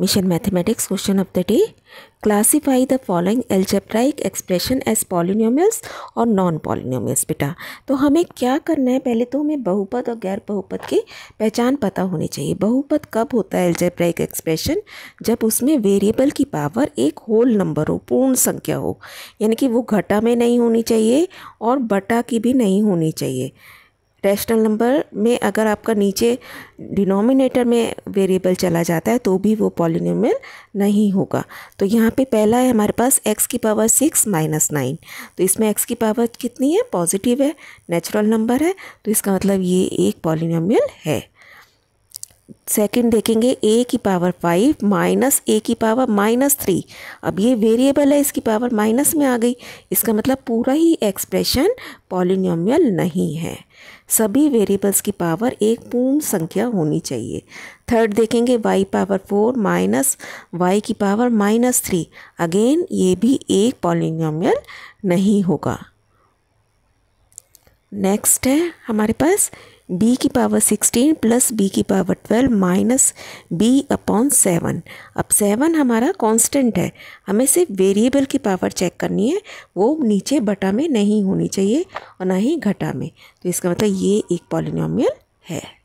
mission mathematics question of the day classify the following algebraic expression as polynomials और non polynomials बेटा तो हमें क्या करना है पहले तो हमें बहुपद और गैर बहुपद की पहचान पता होनी चाहिए बहुपद कब होता है एल्जेब्राइक एक्सप्रेशन जब उसमें वेरिएबल की पावर एक होल नंबर हो पूर्ण संख्या हो यानी कि वो घटा में नहीं होनी चाहिए और बटा की भी नहीं होनी चाहिए रैशनल नंबर में अगर आपका नीचे डिनोमिनेटर में वेरिएबल चला जाता है तो भी वो पॉलिनोमियल नहीं होगा तो यहाँ पे पहला है हमारे पास x की पावर सिक्स माइनस नाइन तो इसमें x की पावर कितनी है पॉजिटिव है नेचुरल नंबर है तो इसका मतलब ये एक पॉलिनोमियल है सेकंड देखेंगे ए की पावर फाइव माइनस ए की पावर माइनस थ्री अब ये वेरिएबल है इसकी पावर माइनस में आ गई इसका मतलब पूरा ही एक्सप्रेशन पॉलिनोमियल नहीं है सभी वेरिएबल्स की पावर एक पूर्ण संख्या होनी चाहिए थर्ड देखेंगे Y power four minus Y की पावर माइनस थ्री अगेन ये भी एक पॉलिनोमियल नहीं होगा नेक्स्ट है हमारे पास b की पावर 16 प्लस b की power 12 minus b upon seven अब सेवन हमारा कांस्टेंट है हमें सिर्फ वेरिएबल की पावर चेक करनी है वो नीचे बटा में नहीं होनी चाहिए और ना ही घटा में तो इसका मतलब ये एक पॉलिनोमियल है